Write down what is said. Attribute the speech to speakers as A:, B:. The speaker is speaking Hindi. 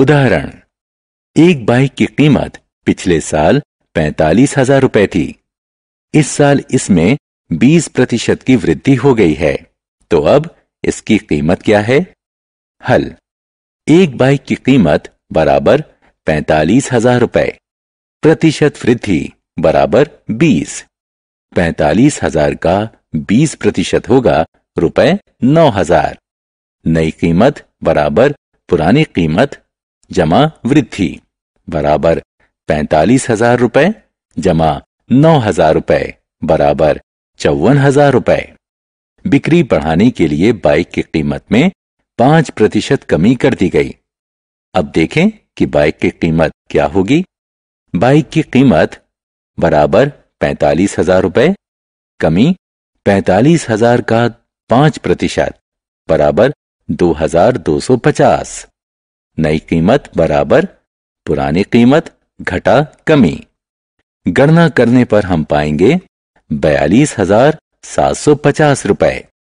A: उदाहरण एक बाइक की कीमत पिछले साल पैंतालीस हजार रुपए थी इस साल इसमें 20 प्रतिशत की वृद्धि हो गई है तो अब इसकी कीमत क्या है हल एक बाइक की कीमत बराबर पैंतालीस हजार रुपए प्रतिशत वृद्धि बराबर 20 पैंतालीस हजार का 20 प्रतिशत होगा रुपए नौ हजार नई कीमत बराबर पुरानी कीमत जमा वृद्धि बराबर पैंतालीस हजार रुपए जमा नौ हजार रुपए बराबर चौवन हजार रुपए बिक्री बढ़ाने के लिए बाइक की कीमत में पांच प्रतिशत कमी कर दी गई अब देखें कि बाइक की कीमत क्या होगी बाइक की कीमत बराबर पैंतालीस हजार रुपए कमी पैंतालीस हजार का पांच प्रतिशत बराबर दो हजार दो सौ पचास नई कीमत बराबर पुरानी कीमत घटा कमी गणना करने पर हम पाएंगे बयालीस हजार सात सौ पचास रुपए